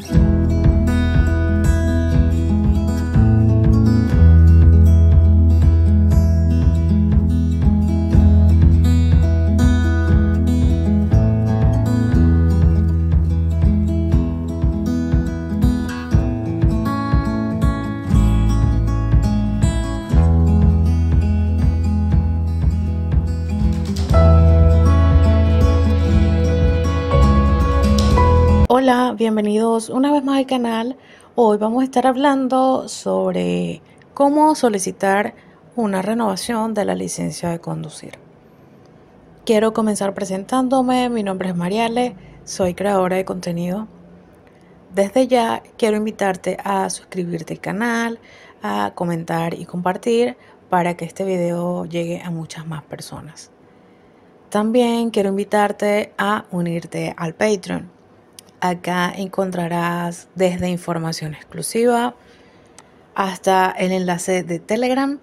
Thank you. Hola, bienvenidos una vez más al canal. Hoy vamos a estar hablando sobre cómo solicitar una renovación de la licencia de conducir. Quiero comenzar presentándome, mi nombre es Mariale, soy creadora de contenido. Desde ya quiero invitarte a suscribirte al canal, a comentar y compartir para que este video llegue a muchas más personas. También quiero invitarte a unirte al Patreon Acá encontrarás desde información exclusiva hasta el enlace de Telegram,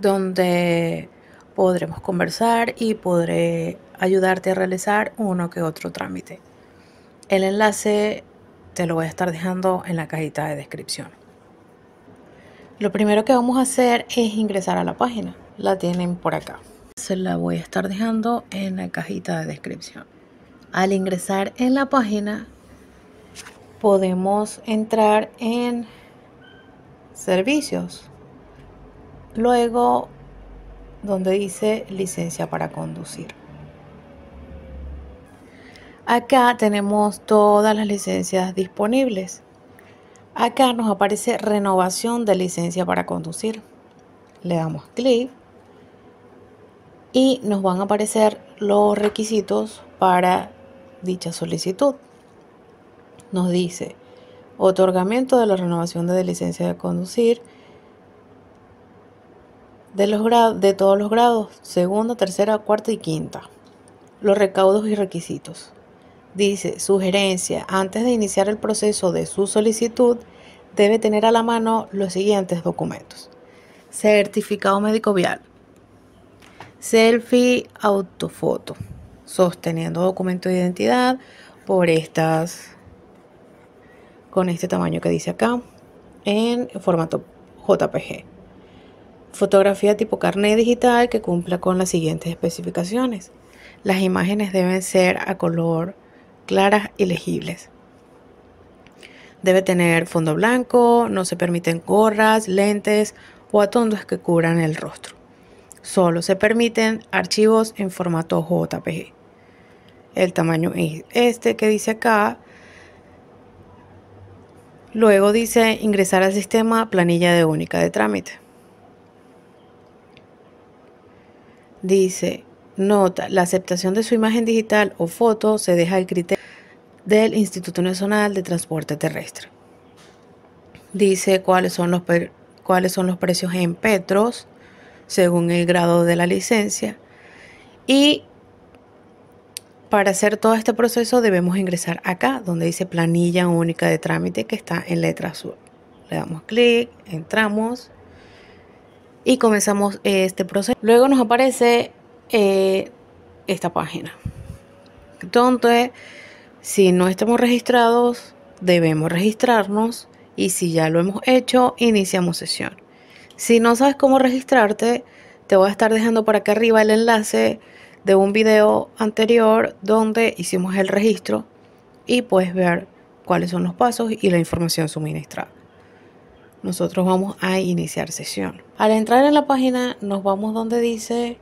donde podremos conversar y podré ayudarte a realizar uno que otro trámite. El enlace te lo voy a estar dejando en la cajita de descripción. Lo primero que vamos a hacer es ingresar a la página. La tienen por acá. Se la voy a estar dejando en la cajita de descripción. Al ingresar en la página podemos entrar en servicios. Luego donde dice licencia para conducir. Acá tenemos todas las licencias disponibles. Acá nos aparece renovación de licencia para conducir. Le damos clic y nos van a aparecer los requisitos para dicha solicitud. Nos dice, otorgamiento de la renovación de licencia de conducir de, los de todos los grados, segunda, tercera, cuarta y quinta. Los recaudos y requisitos. Dice, sugerencia, antes de iniciar el proceso de su solicitud, debe tener a la mano los siguientes documentos. Certificado médico vial. Selfie autofoto sosteniendo documento de identidad por estas con este tamaño que dice acá en formato JPG. Fotografía tipo carnet digital que cumpla con las siguientes especificaciones. Las imágenes deben ser a color claras y legibles. Debe tener fondo blanco, no se permiten gorras, lentes o atondos que cubran el rostro. Solo se permiten archivos en formato JPG. El tamaño es este que dice acá. Luego dice ingresar al sistema planilla de única de trámite. Dice, nota, la aceptación de su imagen digital o foto se deja al criterio del Instituto Nacional de Transporte Terrestre. Dice cuáles son los, cuáles son los precios en petros según el grado de la licencia y para hacer todo este proceso debemos ingresar acá donde dice planilla única de trámite que está en letra azul. Le damos clic, entramos y comenzamos este proceso. Luego nos aparece eh, esta página. Entonces, si no estamos registrados, debemos registrarnos y si ya lo hemos hecho, iniciamos sesión. Si no sabes cómo registrarte, te voy a estar dejando por acá arriba el enlace de un video anterior donde hicimos el registro y puedes ver cuáles son los pasos y la información suministrada. Nosotros vamos a iniciar sesión. Al entrar en la página nos vamos donde dice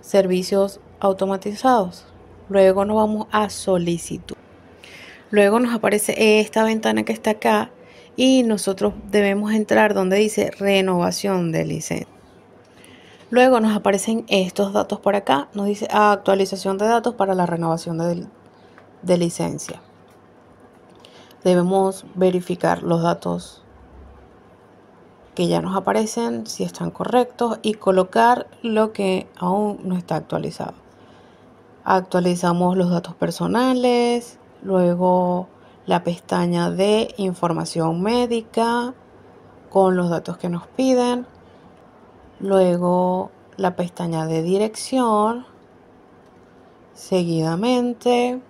servicios automatizados. Luego nos vamos a solicitud. Luego nos aparece esta ventana que está acá y nosotros debemos entrar donde dice renovación de licencia. Luego nos aparecen estos datos por acá. Nos dice ah, actualización de datos para la renovación de, de licencia. Debemos verificar los datos que ya nos aparecen, si están correctos, y colocar lo que aún no está actualizado. Actualizamos los datos personales, luego la pestaña de información médica con los datos que nos piden luego la pestaña de dirección, seguidamente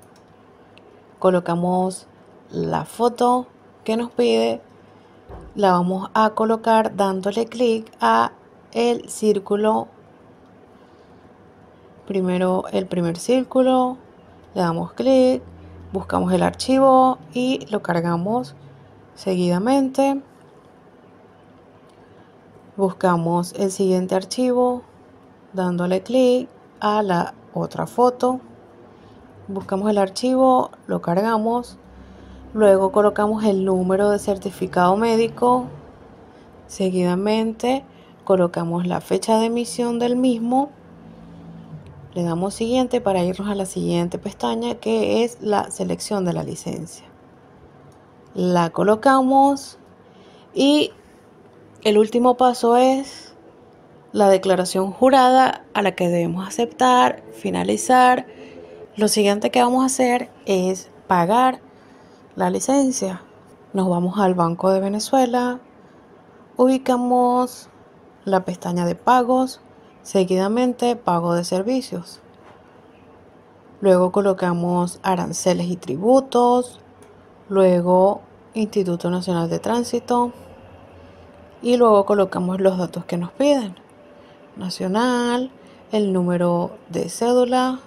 colocamos la foto que nos pide, la vamos a colocar dándole clic a el círculo, primero el primer círculo, le damos clic, buscamos el archivo y lo cargamos seguidamente buscamos el siguiente archivo dándole clic a la otra foto buscamos el archivo lo cargamos luego colocamos el número de certificado médico seguidamente colocamos la fecha de emisión del mismo le damos siguiente para irnos a la siguiente pestaña que es la selección de la licencia la colocamos y el último paso es la declaración jurada a la que debemos aceptar, finalizar. Lo siguiente que vamos a hacer es pagar la licencia. Nos vamos al Banco de Venezuela, ubicamos la pestaña de pagos, seguidamente pago de servicios. Luego colocamos aranceles y tributos, luego Instituto Nacional de Tránsito, y luego colocamos los datos que nos piden. Nacional, el número de cédula.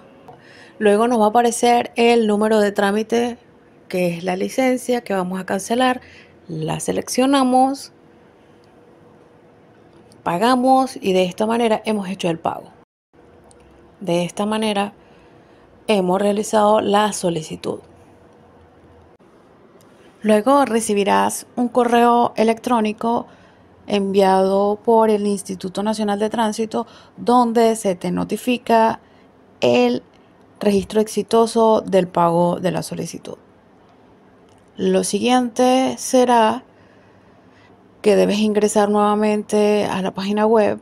Luego nos va a aparecer el número de trámite que es la licencia que vamos a cancelar. La seleccionamos, pagamos y de esta manera hemos hecho el pago. De esta manera hemos realizado la solicitud. Luego recibirás un correo electrónico enviado por el Instituto Nacional de Tránsito, donde se te notifica el registro exitoso del pago de la solicitud. Lo siguiente será que debes ingresar nuevamente a la página web,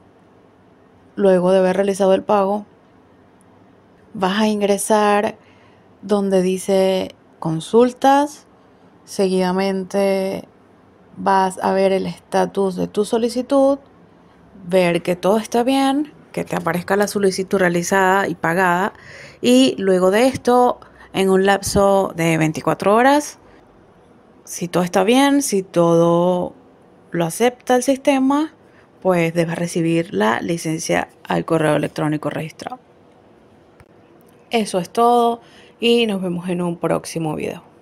luego de haber realizado el pago, vas a ingresar donde dice consultas, seguidamente vas a ver el estatus de tu solicitud, ver que todo está bien, que te aparezca la solicitud realizada y pagada y luego de esto, en un lapso de 24 horas, si todo está bien, si todo lo acepta el sistema, pues debes recibir la licencia al correo electrónico registrado. Eso es todo y nos vemos en un próximo video.